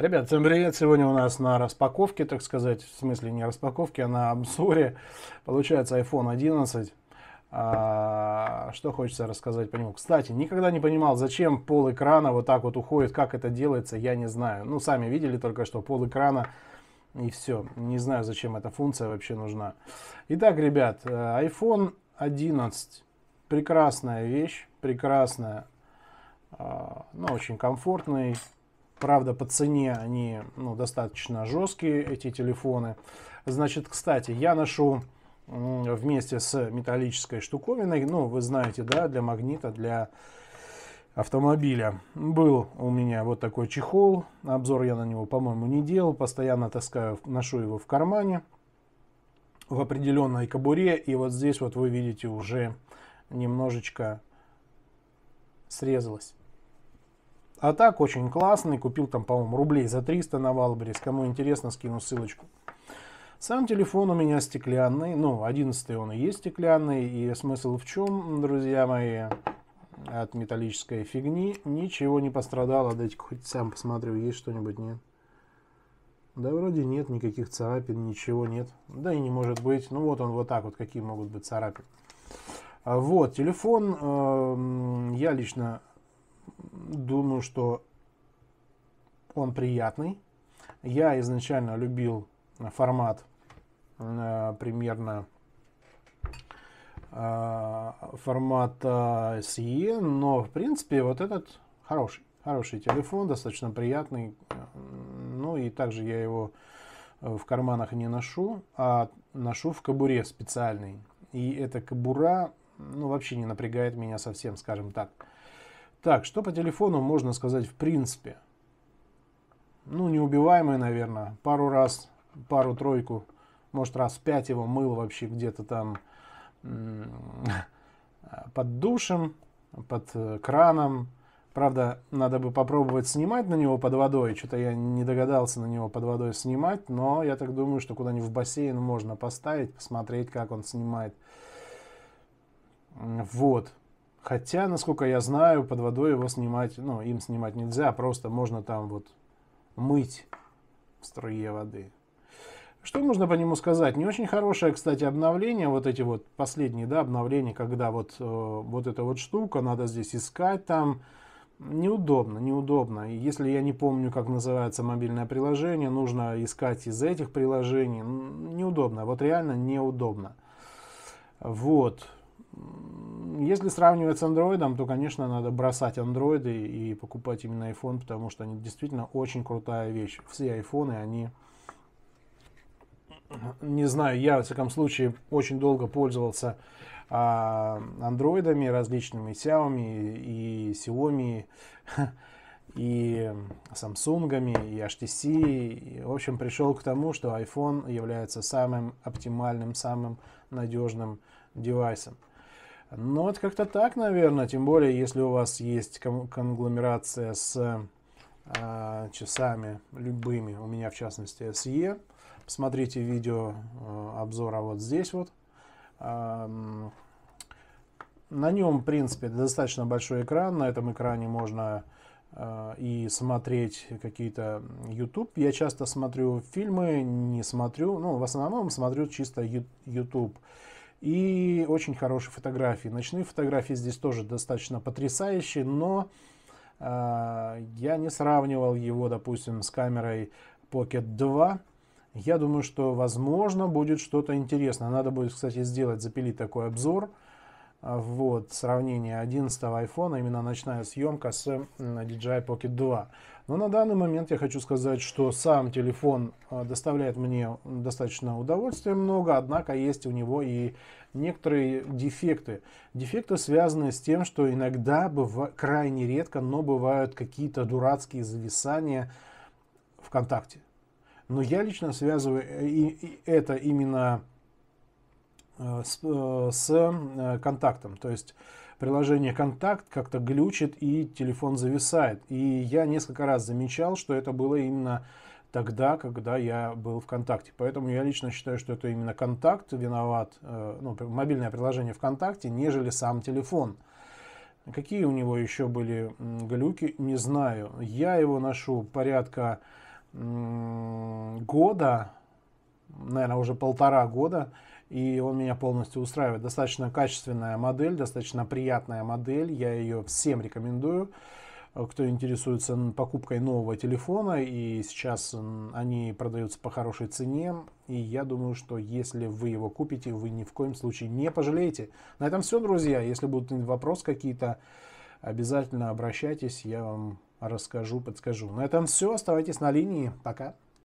Ребят, всем привет! Сегодня у нас на распаковке, так сказать, в смысле не распаковке, а на обзоре, получается iPhone 11. А, что хочется рассказать по нему. Кстати, никогда не понимал, зачем пол экрана вот так вот уходит, как это делается, я не знаю. Ну, сами видели только что пол экрана и все. Не знаю, зачем эта функция вообще нужна. Итак, ребят, э, iPhone 11. Прекрасная вещь, прекрасная, а, но очень комфортный Правда, по цене они ну, достаточно жесткие, эти телефоны. Значит, кстати, я ношу вместе с металлической штуковиной, ну, вы знаете, да, для магнита, для автомобиля. Был у меня вот такой чехол, обзор я на него, по-моему, не делал, постоянно таскаю, ношу его в кармане, в определенной кобуре, и вот здесь вот вы видите уже немножечко срезалось. А так очень классный. Купил там, по-моему, рублей за 300 на Валберис. Кому интересно, скину ссылочку. Сам телефон у меня стеклянный. Ну, 11 он и есть стеклянный. И смысл в чем, друзья мои? От металлической фигни ничего не пострадало. Дайте хоть сам посмотрю, есть что-нибудь, нет? Да вроде нет никаких царапин, ничего нет. Да и не может быть. Ну вот он вот так вот, какие могут быть царапины. А вот, телефон э, я лично думаю, что он приятный. Я изначально любил э, формат э, примерно э, формат SE, но в принципе вот этот хороший, хороший телефон, достаточно приятный. Э, ну и также я его э, в карманах не ношу, а ношу в кобуре специальный. И эта кобура ну, вообще не напрягает меня совсем, скажем так. Так, что по телефону можно сказать в принципе? Ну, неубиваемый, наверное. Пару раз, пару-тройку, может раз пять его мыл вообще где-то там под душем, под э, краном. Правда, надо бы попробовать снимать на него под водой. Что-то я не догадался на него под водой снимать, но я так думаю, что куда-нибудь в бассейн можно поставить, посмотреть, как он снимает. Вот. Хотя, насколько я знаю, под водой его снимать, ну, им снимать нельзя, просто можно там вот мыть в струе воды. Что можно по нему сказать? Не очень хорошее, кстати, обновление, вот эти вот последние, да, обновления, когда вот, э, вот эта вот штука, надо здесь искать там, неудобно, неудобно. И если я не помню, как называется мобильное приложение, нужно искать из этих приложений, неудобно, вот реально неудобно. Вот, если сравнивать с Android, то, конечно, надо бросать Android и покупать именно iPhone, потому что они действительно очень крутая вещь. Все айфоны, они не знаю, я, во всяком случае, очень долго пользовался а, андроидами различными, Xiaomi и Xiaomi, и Samsung, и HTC. И, в общем, пришел к тому, что iPhone является самым оптимальным, самым надежным девайсом. Ну, вот как-то так, наверное. Тем более, если у вас есть конгломерация с э, часами любыми, у меня в частности SE. Посмотрите видео э, обзора вот здесь вот. Э, на нем, в принципе, достаточно большой экран. На этом экране можно э, и смотреть какие-то YouTube. Я часто смотрю фильмы, не смотрю, ну, в основном смотрю чисто YouTube. И очень хорошие фотографии. Ночные фотографии здесь тоже достаточно потрясающие, но э, я не сравнивал его, допустим, с камерой Pocket 2. Я думаю, что возможно будет что-то интересное. Надо будет, кстати, сделать, запилить такой обзор а, вот, сравнение 11 iPhone, именно ночная съемка с DJI Pocket 2. Но на данный момент я хочу сказать, что сам телефон а, доставляет мне достаточно удовольствия много, однако есть у него и некоторые дефекты. Дефекты связаны с тем, что иногда, быва... крайне редко, но бывают какие-то дурацкие зависания ВКонтакте. Но я лично связываю э, и, и это именно Э, с, э, с э, контактом. То есть приложение «Контакт» как-то глючит и телефон зависает. И я несколько раз замечал, что это было именно тогда, когда я был ВКонтакте. Поэтому я лично считаю, что это именно «Контакт» виноват, ну, мобильное приложение ВКонтакте, нежели сам телефон. Какие у него еще были глюки, не знаю. Я его ношу порядка года, наверное, уже полтора года и он меня полностью устраивает. Достаточно качественная модель, достаточно приятная модель, я ее всем рекомендую э, кто интересуется покупкой нового телефона, и сейчас они продаются по хорошей цене, и я думаю, что если вы его купите, вы ни в коем случае не пожалеете. На этом все, друзья. Если будут вопросы какие-то, обязательно обращайтесь, я вам расскажу, подскажу. На этом все. Оставайтесь на линии. Пока.